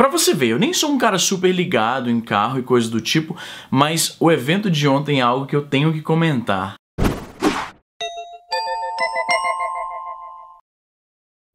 Pra você ver, eu nem sou um cara super ligado em carro e coisa do tipo, mas o evento de ontem é algo que eu tenho que comentar.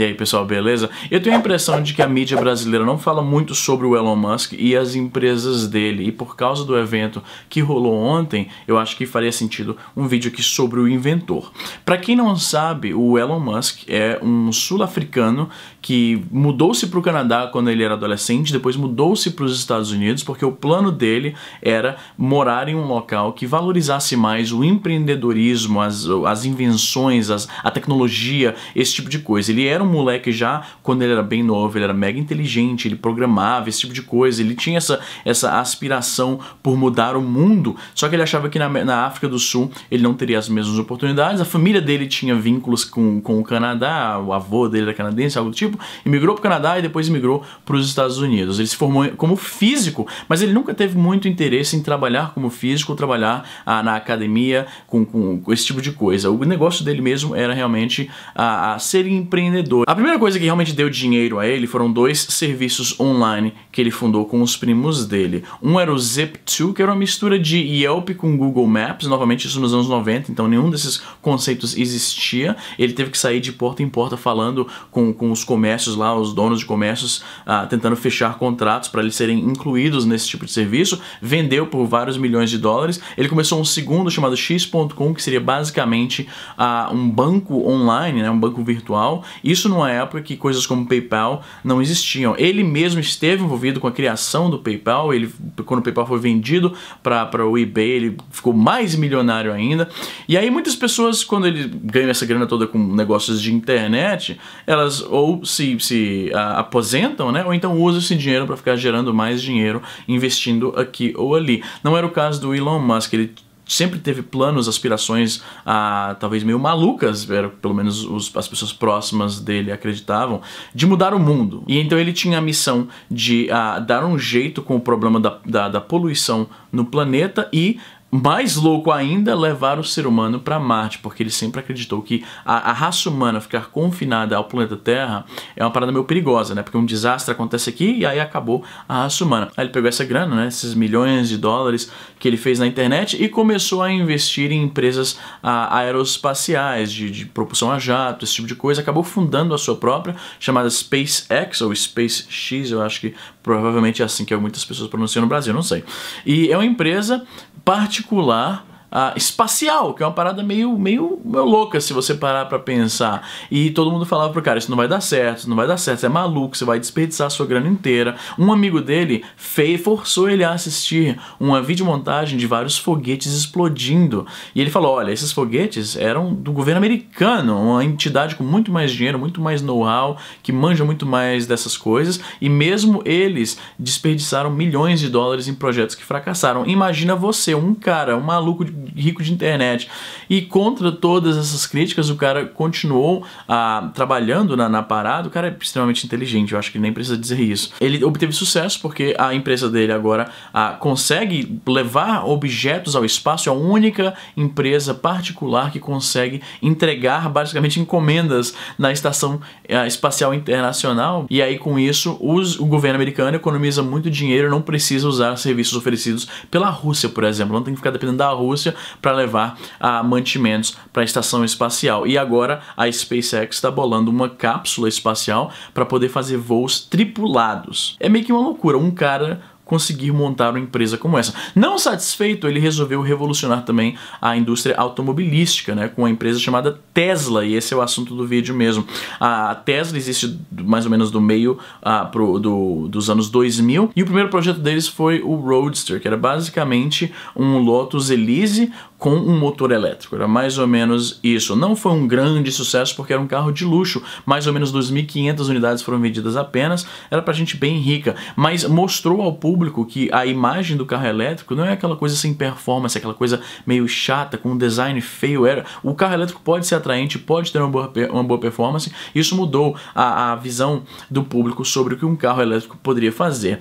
E aí pessoal, beleza? Eu tenho a impressão de que a mídia brasileira não fala muito sobre o Elon Musk e as empresas dele, e por causa do evento que rolou ontem, eu acho que faria sentido um vídeo aqui sobre o inventor. Para quem não sabe, o Elon Musk é um sul-africano que mudou-se para o Canadá quando ele era adolescente, depois mudou-se para os Estados Unidos, porque o plano dele era morar em um local que valorizasse mais o empreendedorismo, as, as invenções, as, a tecnologia, esse tipo de coisa. Ele era um moleque já, quando ele era bem novo, ele era mega inteligente, ele programava, esse tipo de coisa, ele tinha essa, essa aspiração por mudar o mundo, só que ele achava que na, na África do Sul ele não teria as mesmas oportunidades, a família dele tinha vínculos com, com o Canadá, o avô dele era canadense, algo do tipo, emigrou para o Canadá e depois emigrou para os Estados Unidos. Ele se formou como físico, mas ele nunca teve muito interesse em trabalhar como físico, trabalhar ah, na academia, com, com, com, esse tipo de coisa. O negócio dele mesmo era realmente a, ah, a ser empreendedor a primeira coisa que realmente deu dinheiro a ele foram dois serviços online que ele fundou com os primos dele. Um era o Zip2, que era uma mistura de Yelp com Google Maps, novamente isso nos anos 90, então nenhum desses conceitos existia. Ele teve que sair de porta em porta falando com, com os comércios lá, os donos de comércios, ah, tentando fechar contratos para eles serem incluídos nesse tipo de serviço. Vendeu por vários milhões de dólares. Ele começou um segundo chamado X.com, que seria basicamente ah, um banco online, né, um banco virtual. Isso isso numa época que coisas como PayPal não existiam. Ele mesmo esteve envolvido com a criação do PayPal. Ele, quando o PayPal foi vendido para o eBay, ele ficou mais milionário ainda. E aí muitas pessoas, quando ele ganha essa grana toda com negócios de internet, elas ou se, se aposentam, né? Ou então usam esse dinheiro para ficar gerando mais dinheiro, investindo aqui ou ali. Não era o caso do Elon Musk. Ele sempre teve planos, aspirações a, ah, talvez meio malucas, era, pelo menos os, as pessoas próximas dele acreditavam, de mudar o mundo. E então ele tinha a missão de a, ah, dar um jeito com o problema da, da, da poluição no planeta e mais louco ainda, levar o ser humano para Marte, porque ele sempre acreditou que a, a, raça humana ficar confinada ao planeta Terra é uma parada meio perigosa, né? Porque um desastre acontece aqui e aí acabou a raça humana. Aí ele pegou essa grana, né? Esses milhões de dólares que ele fez na internet e começou a investir em empresas a, ah, aeroespaciais, de, de propulsão a jato, esse tipo de coisa. Acabou fundando a sua própria, chamada SpaceX ou SpaceX, eu acho que provavelmente é assim que muitas pessoas pronunciam no Brasil, não sei. E é uma empresa particular Uh, espacial, que é uma parada meio, meio, meio louca se você parar para pensar. E todo mundo falava pro cara: isso não vai dar certo, isso não vai dar certo, você é maluco, você vai desperdiçar a sua grana inteira. Um amigo dele fez, forçou ele a assistir uma videomontagem de vários foguetes explodindo. E ele falou: olha, esses foguetes eram do governo americano, uma entidade com muito mais dinheiro, muito mais know-how, que manja muito mais dessas coisas, e mesmo eles desperdiçaram milhões de dólares em projetos que fracassaram. Imagina você, um cara, um maluco de rico de internet. E contra todas essas críticas, o cara continuou ah, trabalhando na, na parada. O cara é extremamente inteligente, eu acho que nem precisa dizer isso. Ele obteve sucesso porque a empresa dele agora ah, consegue levar objetos ao espaço. É a única empresa particular que consegue entregar basicamente encomendas na Estação ah, Espacial Internacional. E aí, com isso, os, o governo americano economiza muito dinheiro, não precisa usar serviços oferecidos pela Rússia, por exemplo. Não tem que ficar dependendo da Rússia para levar a ah, mantimentos para a estação espacial. E agora a SpaceX está bolando uma cápsula espacial para poder fazer voos tripulados. É meio que uma loucura, um cara conseguir montar uma empresa como essa. Não satisfeito, ele resolveu revolucionar também a indústria automobilística, né, com uma empresa chamada Tesla, e esse é o assunto do vídeo mesmo. A Tesla existe mais ou menos do meio ah, pro, do, dos anos 2000, e o primeiro projeto deles foi o Roadster, que era basicamente um Lotus Elise com um motor elétrico. Era mais ou menos isso. Não foi um grande sucesso porque era um carro de luxo, mais ou menos 2.500 unidades foram vendidas apenas, era pra gente bem rica, mas mostrou ao público que a imagem do carro elétrico não é aquela coisa sem performance, aquela coisa meio chata, com um design feio, era o carro elétrico pode ser atraente, pode ter uma boa, uma boa performance, isso mudou a, a visão do público sobre o que um carro elétrico poderia fazer.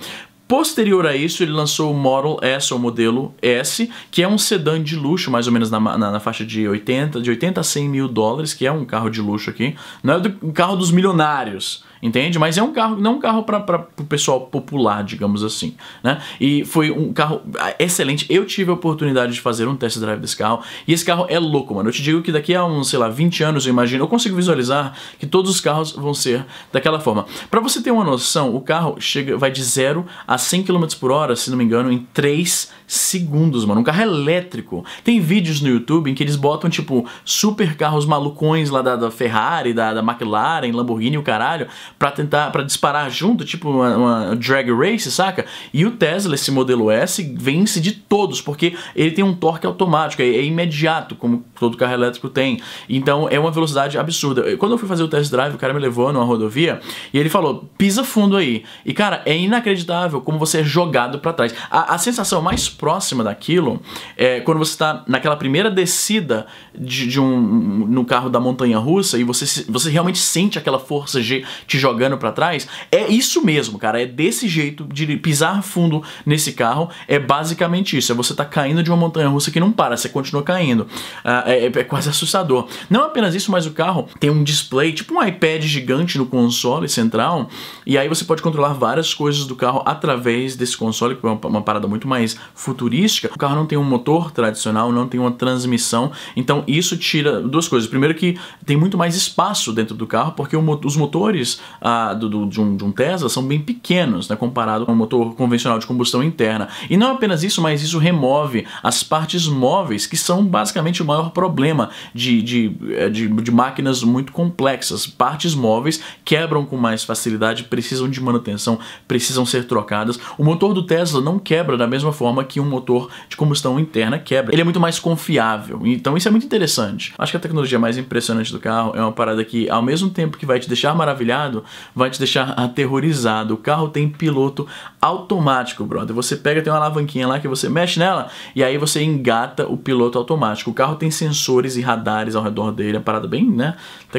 Posterior a isso, ele lançou o Model S, ou modelo S, que é um sedã de luxo, mais ou menos na, na, na faixa de 80, de 80 a 100 mil dólares, que é um carro de luxo aqui. Não é do, um carro dos milionários, entende? Mas é um carro, não um carro para o pessoal popular, digamos assim, né? E foi um carro ah, excelente. Eu tive a oportunidade de fazer um test drive desse carro e esse carro é louco, mano. Eu te digo que daqui a uns, sei lá, 20 anos, eu imagino, eu consigo visualizar que todos os carros vão ser daquela forma. Para você ter uma noção, o carro chega vai de 0 a 100 km por hora, se não me engano, em 3 segundos, mano. Um carro elétrico. Tem vídeos no YouTube em que eles botam, tipo, super carros malucões lá da, da Ferrari, da, da McLaren, Lamborghini e o caralho, pra tentar, para disparar junto, tipo uma, uma, drag race, saca? E o Tesla, esse modelo S, vence de todos, porque ele tem um torque automático, é, é imediato, como todo carro elétrico tem. Então é uma velocidade absurda. Quando eu fui fazer o test drive, o cara me levou numa rodovia e ele falou: pisa fundo aí. E cara, é inacreditável como você é jogado para trás. A, a, sensação mais próxima daquilo é quando você tá naquela primeira descida de, de um no carro da montanha russa e você, você realmente sente aquela força G te jogando para trás. É isso mesmo, cara. É desse jeito de pisar fundo nesse carro. É basicamente isso. É você tá caindo de uma montanha russa que não para, você continua caindo. Uh, é, é, é quase assustador. Não apenas isso, mas o carro tem um display, tipo um iPad gigante no console central, e aí você pode controlar várias coisas do carro através desse console, que é uma, uma parada muito mais futurística. O carro não tem um motor tradicional, não tem uma transmissão, então isso tira duas coisas. Primeiro que tem muito mais espaço dentro do carro, porque o, os motores ah, do, do, de, um, de um Tesla são bem pequenos, né, comparado a um motor convencional de combustão interna. E não apenas isso, mas isso remove as partes móveis, que são basicamente o maior problema de, de, eh, de, de máquinas muito complexas. Partes móveis quebram com mais facilidade, precisam de manutenção, precisam ser trocadas. O motor do Tesla não quebra da mesma forma que um motor de combustão interna quebra. Ele é muito mais confiável, então isso é muito interessante. Acho que a tecnologia mais impressionante do carro é uma parada que, ao mesmo tempo que vai te deixar maravilhado, vai te deixar aterrorizado. O carro tem piloto automático, brother. Você pega, tem uma alavanquinha lá que você mexe nela e aí você engata o piloto automático. O carro tem sensor sensores e radares ao redor dele, a parada bem, né?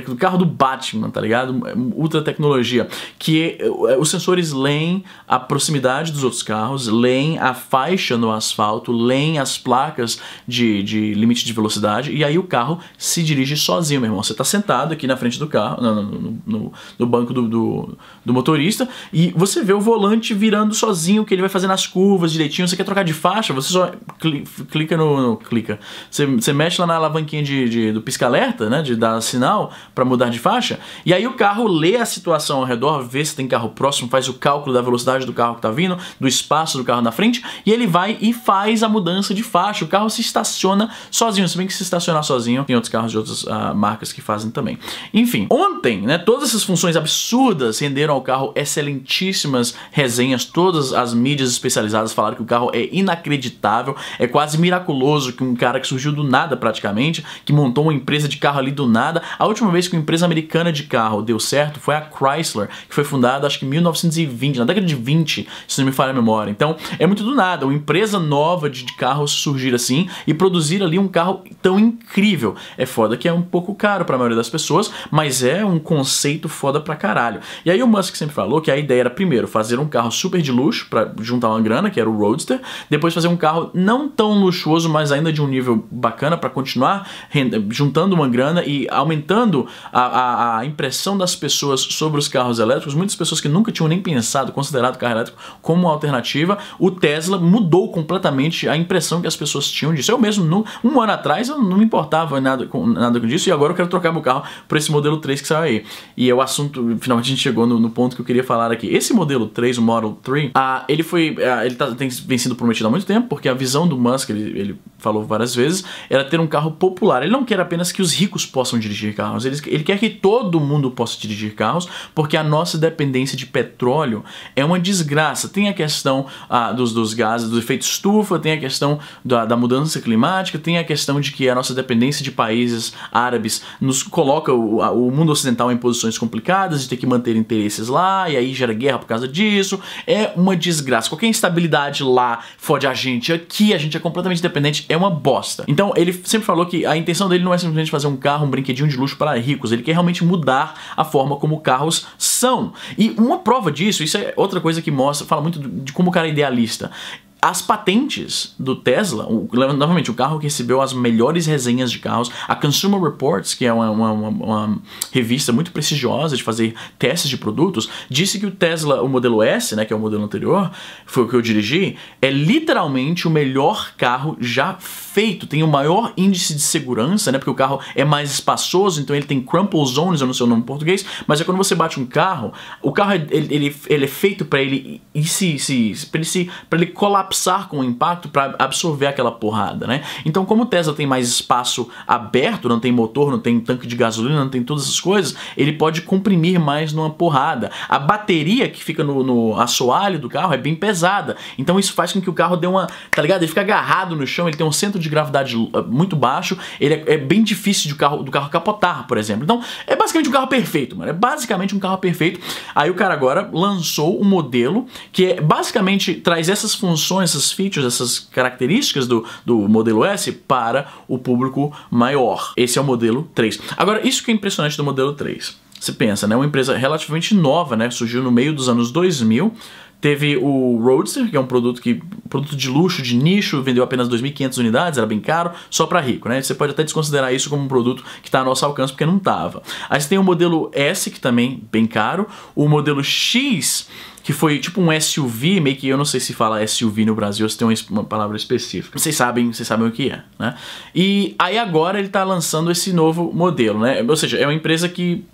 O carro do Batman, tá ligado? É ultra tecnologia. Que é, é, os sensores leem a proximidade dos outros carros, leem a faixa no asfalto, leem as placas de, de limite de velocidade, e aí o carro se dirige sozinho, meu irmão. Você tá sentado aqui na frente do carro, no, no, no, no banco do, do, do motorista, e você vê o volante virando sozinho, que ele vai fazendo as curvas direitinho. Você quer trocar de faixa, você só clica no. no clica. Você, você mexe lá na alavanquinha de, de do pisca-alerta, né? De dar sinal para mudar de faixa. E aí o carro lê a situação ao redor, vê se tem carro próximo, faz o cálculo da velocidade do carro que tá vindo, do espaço do carro na frente, e ele vai e faz a mudança de faixa. O carro se estaciona sozinho, se bem que se estacionar sozinho, tem outros carros de outras uh, marcas que fazem também. Enfim, ontem, né? Todas essas funções absurdas renderam ao carro excelentíssimas resenhas, todas as mídias especializadas falaram que o carro é inacreditável, é quase miraculoso que um cara que surgiu do nada praticamente basicamente, que montou uma empresa de carro ali do nada. A última vez que uma empresa americana de carro deu certo foi a Chrysler, que foi fundada acho que em 1920, na década de 20, se não me falha a memória. Então, é muito do nada, uma empresa nova de, de carro surgir assim e produzir ali um carro tão incrível. É foda que é um pouco caro para a maioria das pessoas, mas é um conceito foda pra caralho. E aí o Musk sempre falou que a ideia era primeiro fazer um carro super de luxo para juntar uma grana, que era o Roadster, depois fazer um carro não tão luxuoso, mas ainda de um nível bacana para continuar continuar juntando uma grana e aumentando a, a, a, impressão das pessoas sobre os carros elétricos. Muitas pessoas que nunca tinham nem pensado, considerado carro elétrico como uma alternativa, o Tesla mudou completamente a impressão que as pessoas tinham disso. Eu mesmo, um ano atrás, eu não me importava nada com nada disso e agora eu quero trocar meu carro para esse modelo 3 que saiu aí. E é o assunto, finalmente a gente chegou no, no ponto que eu queria falar aqui. Esse modelo 3, o Model 3, ah, ele foi. Ah, ele tá, tem, vem prometido há muito tempo, porque a visão do Musk, ele, ele falou várias vezes, era ter um carro carro popular. Ele não quer apenas que os ricos possam dirigir carros, ele, ele quer que todo mundo possa dirigir carros, porque a nossa dependência de petróleo é uma desgraça. Tem a questão ah, dos, dos gases, do efeito estufa, tem a questão da, da mudança climática, tem a questão de que a nossa dependência de países árabes nos coloca o, a, o mundo ocidental em posições complicadas, de ter que manter interesses lá, e aí gera guerra por causa disso. É uma desgraça. Qualquer instabilidade lá fode a gente, aqui a gente é completamente dependente, é uma bosta. Então ele sempre falou que a intenção dele não é simplesmente fazer um carro, um brinquedinho de luxo para ricos, ele quer realmente mudar a forma como carros são. E uma prova disso, isso é outra coisa que mostra, fala muito de como o cara é idealista as patentes do Tesla, o, novamente, o carro que recebeu as melhores resenhas de carros, a Consumer Reports, que é uma, uma, uma, revista muito prestigiosa de fazer testes de produtos, disse que o Tesla, o modelo S, né, que é o modelo anterior, foi o que eu dirigi, é literalmente o melhor carro já feito, tem o maior índice de segurança, né, porque o carro é mais espaçoso, então ele tem crumple zones, eu não sei o nome em português, mas é quando você bate um carro, o carro ele, ele, ele é feito para ele, ele, se, ele, ele colapsar colapsar com o impacto para absorver aquela porrada, né? Então, como o Tesla tem mais espaço aberto, não tem motor, não tem tanque de gasolina, não tem todas essas coisas, ele pode comprimir mais numa porrada. A bateria que fica no, no assoalho do carro é bem pesada, então isso faz com que o carro dê uma, tá ligado? Ele fica agarrado no chão, ele tem um centro de gravidade uh, muito baixo, ele é, é bem difícil de carro, do carro capotar, por exemplo. Então, é basicamente um carro perfeito, mano. É basicamente um carro perfeito. Aí o cara agora lançou um modelo que é, basicamente traz essas funções são essas features, essas características do, do modelo S para o público maior. Esse é o modelo 3. Agora, isso que é impressionante do modelo 3. Você pensa, né? Uma empresa relativamente nova, né? Surgiu no meio dos anos 2000, Teve o Roadster, que é um produto que produto de luxo, de nicho, vendeu apenas 2.500 unidades, era bem caro, só para rico, né? Você pode até desconsiderar isso como um produto que está a nosso alcance, porque não estava. Aí você tem o modelo S, que também bem caro, o modelo X, que foi tipo um SUV, meio que eu não sei se fala SUV no Brasil, se tem uma, uma palavra específica. Vocês sabem, vocês sabem o que é, né? E aí agora ele está lançando esse novo modelo, né? Ou seja, é uma empresa que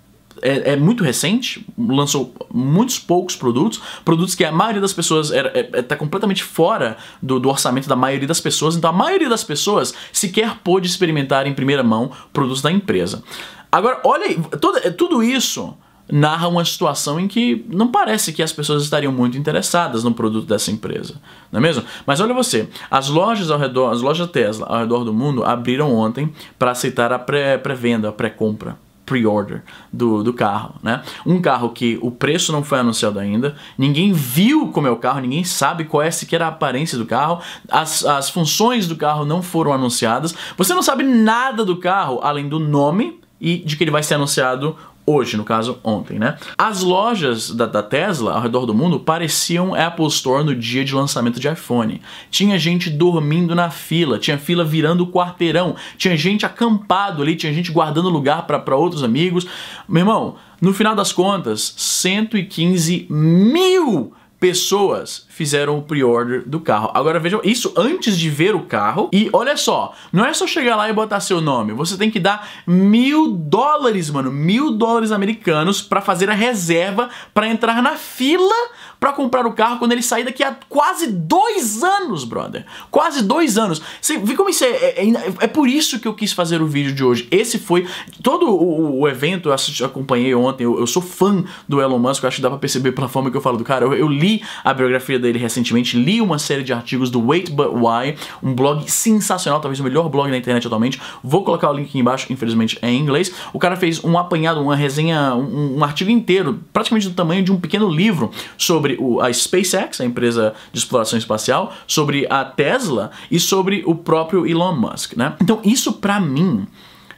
é, é, muito recente, lançou muitos poucos produtos, produtos que a maioria das pessoas era, é, é, tá completamente fora do, do, orçamento da maioria das pessoas, então a maioria das pessoas sequer pôde experimentar em primeira mão produtos da empresa. Agora, olha aí, todo, tudo isso narra uma situação em que não parece que as pessoas estariam muito interessadas no produto dessa empresa, não é mesmo? Mas olha você, as lojas ao redor, as lojas Tesla ao redor do mundo abriram ontem para aceitar a pré-venda, pré a pré-compra pre-order do, do carro, né? Um carro que o preço não foi anunciado ainda, ninguém viu como é o carro, ninguém sabe qual é sequer a aparência do carro, as, as funções do carro não foram anunciadas, você não sabe nada do carro além do nome e de que ele vai ser anunciado hoje, no caso ontem, né? As lojas da, da, Tesla ao redor do mundo pareciam Apple Store no dia de lançamento de iPhone. Tinha gente dormindo na fila, tinha fila virando o quarteirão, tinha gente acampado ali, tinha gente guardando lugar para outros amigos. Meu irmão, no final das contas, 115 mil pessoas fizeram o pre-order do carro. Agora vejam, isso antes de ver o carro. E olha só, não é só chegar lá e botar seu nome. Você tem que dar mil dólares, mano, mil dólares americanos para fazer a reserva para entrar na fila para comprar o carro quando ele sair daqui a quase dois anos, brother. Quase dois anos. Você viu como isso é é, é, é, é por isso que eu quis fazer o vídeo de hoje. Esse foi todo o, o evento, eu assisti, acompanhei ontem, eu, eu, sou fã do Elon Musk, eu acho que dá pra perceber pela forma que eu falo do cara. Eu, eu li a biografia dele recentemente, li uma série de artigos do Wait But Why, um blog sensacional, talvez o melhor blog na internet atualmente. Vou colocar o link aqui embaixo, infelizmente é em inglês. O cara fez um apanhado, uma resenha, um, um artigo inteiro, praticamente do tamanho de um pequeno livro sobre sobre o, a SpaceX, a empresa de exploração espacial, sobre a Tesla e sobre o próprio Elon Musk, né? Então isso para mim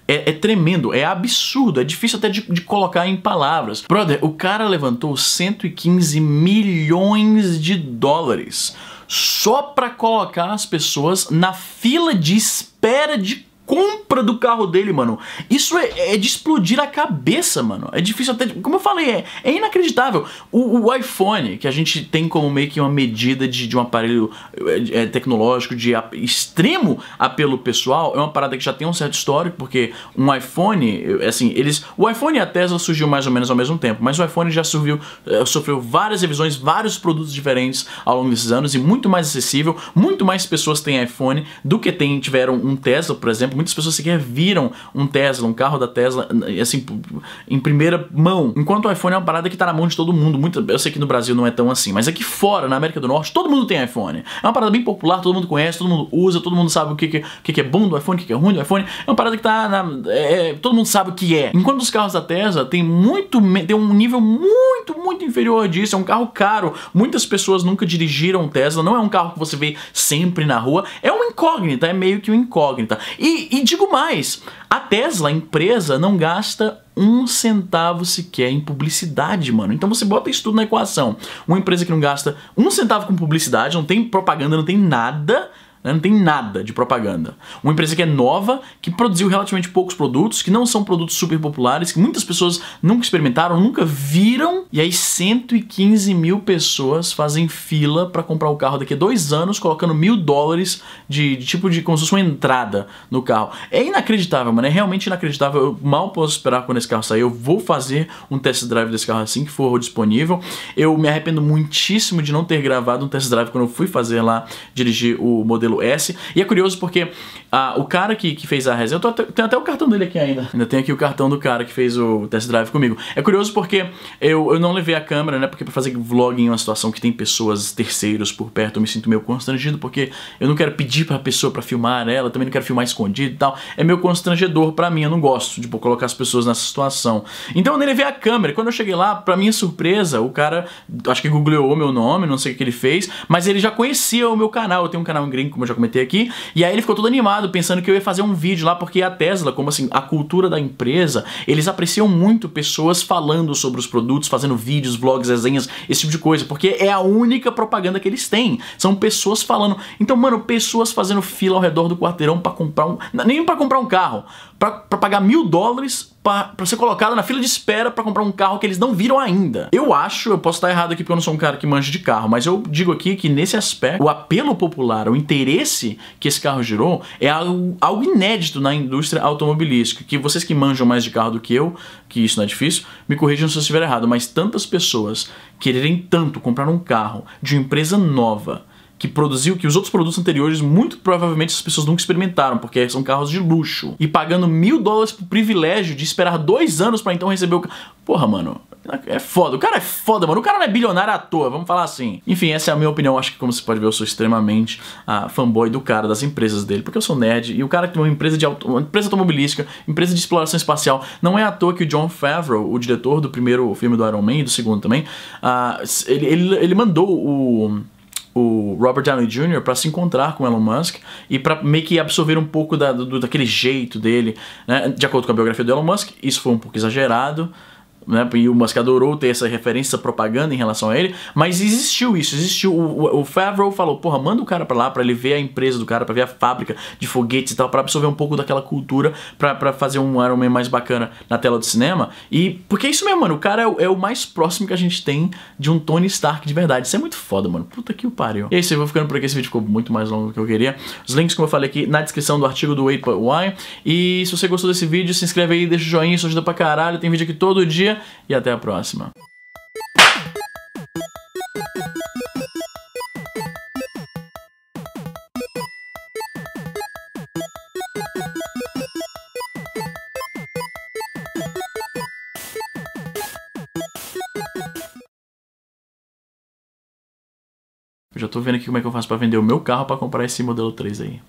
é, é, tremendo, é absurdo, é difícil até de, de, colocar em palavras. Brother, o cara levantou 115 milhões de dólares só para colocar as pessoas na fila de espera de compra do carro dele, mano. Isso é, é, de explodir a cabeça, mano. É difícil até. Como eu falei, é, é inacreditável. O, o, iPhone, que a gente tem como meio que uma medida de, de um aparelho é, é tecnológico de a, extremo apelo pessoal, é uma parada que já tem um certo histórico, porque um iPhone, é assim, eles. O iPhone e a Tesla surgiu mais ou menos ao mesmo tempo, mas o iPhone já surgiu, é, sofreu várias revisões, vários produtos diferentes ao longo desses anos e muito mais acessível. Muito mais pessoas têm iPhone do que tem, tiveram um Tesla, por exemplo muitas pessoas sequer viram um Tesla, um carro da Tesla, eh, assim, em primeira mão. Enquanto o iPhone é uma parada que tá na mão de todo mundo. Muito, eu sei que no Brasil não é tão assim, mas aqui fora, na América do Norte, todo mundo tem iPhone. É uma parada bem popular, todo mundo conhece, todo mundo usa, todo mundo sabe o que, que, que, é bom do iPhone, o que, que é ruim do iPhone. É uma parada que tá na, é, é todo mundo sabe o que é. Enquanto os carros da Tesla tem muito. tem um nível muito, muito inferior disso. É um carro caro. Muitas pessoas nunca dirigiram Tesla. Não é um carro que você vê sempre na rua. É uma incógnita, é meio que uma incógnita. E e digo mais, a Tesla, a empresa, não gasta um centavo sequer em publicidade, mano. Então você bota isso tudo na equação. Uma empresa que não gasta um centavo com publicidade, não tem propaganda, não tem nada, né? Não tem nada de propaganda. Uma empresa que é nova, que produziu relativamente poucos produtos, que não são produtos super populares, que muitas pessoas nunca experimentaram, nunca viram, e aí 115 mil pessoas fazem fila para comprar o carro daqui a dois anos, colocando mil dólares de, de, tipo de como se fosse uma entrada no carro. É inacreditável, mano. É realmente inacreditável. Eu mal posso esperar quando esse carro sair. Eu vou fazer um test drive desse carro assim que for disponível. Eu me arrependo muitíssimo de não ter gravado um test drive quando eu fui fazer lá dirigir o modelo modelo S. E é curioso porque ah, o cara que, que fez a resenha, eu tenho até o cartão dele aqui ainda. Ainda tenho aqui o cartão do cara que fez o test drive comigo. É curioso porque eu, eu não levei a câmera, né? Porque pra fazer vlog em uma situação que tem pessoas terceiros por perto, eu me sinto meio constrangido porque eu não quero pedir pra pessoa pra filmar ela, também não quero filmar escondido e tal. É meio constrangedor pra mim, eu não gosto de tipo, colocar as pessoas nessa situação. Então eu nem levei a câmera. Quando eu cheguei lá, pra minha surpresa, o cara, acho que googleou meu nome, não sei o que ele fez, mas ele já conhecia o meu canal. Eu tenho um canal em gringo como eu já comentei aqui. E aí ele ficou todo animado, pensando que eu ia fazer um vídeo lá, porque a Tesla, como assim, a cultura da empresa, eles apreciam muito pessoas falando sobre os produtos, fazendo vídeos, vlogs, resenhas, esse tipo de coisa, porque é a única propaganda que eles têm. São pessoas falando. Então, mano, pessoas fazendo fila ao redor do quarteirão para comprar um. Nem para comprar um carro, para pagar mil dólares para ser colocado na fila de espera para comprar um carro que eles não viram ainda. Eu acho, eu posso estar errado aqui porque eu não sou um cara que manja de carro, mas eu digo aqui que nesse aspecto, o apelo popular, o interesse que esse carro gerou é algo, algo inédito na indústria automobilística, que vocês que manjam mais de carro do que eu, que isso não é difícil, me corrijam se eu estiver errado, mas tantas pessoas quererem tanto comprar um carro de uma empresa nova que produziu que os outros produtos anteriores muito provavelmente as pessoas nunca experimentaram, porque são carros de luxo. E pagando mil dólares pro privilégio de esperar dois anos para então receber o carro. Porra, mano. É foda, o cara é foda, mano. O cara não é bilionário à toa, vamos falar assim. Enfim, essa é a minha opinião. Acho que, como você pode ver, eu sou extremamente ah, fanboy do cara, das empresas dele, porque eu sou nerd e o cara que tem uma empresa de auto... uma empresa automobilística, empresa de exploração espacial. Não é à toa que o John Favreau, o diretor do primeiro filme do Iron Man e do segundo também, ah, ele, ele, ele mandou o o Robert Downey Jr. para se encontrar com Elon Musk e para meio que absorver um pouco da, do, daquele jeito dele. Né? De acordo com a biografia do Elon Musk, isso foi um pouco exagerado. Né, e o Mascadorou ter essa referência, essa propaganda em relação a ele, mas existiu isso, existiu. O, o Favreau falou, porra, manda o cara pra lá pra ele ver a empresa do cara, pra ver a fábrica de foguetes e tal, pra absorver um pouco daquela cultura, pra, pra fazer um Iron Man mais bacana na tela do cinema. E porque é isso mesmo, mano, o cara é, é, o mais próximo que a gente tem de um Tony Stark de verdade. Isso é muito foda, mano. Puta que o pariu. E é isso eu vou ficando por aqui. Esse vídeo ficou muito mais longo do que eu queria. Os links, como eu falei aqui, na descrição do artigo do 8.1. E se você gostou desse vídeo, se inscreve aí, deixa o joinha, isso ajuda pra caralho. Tem vídeo aqui todo dia e até a próxima. já tô vendo aqui como é que eu faço para vender o meu carro para comprar esse modelo 3 aí.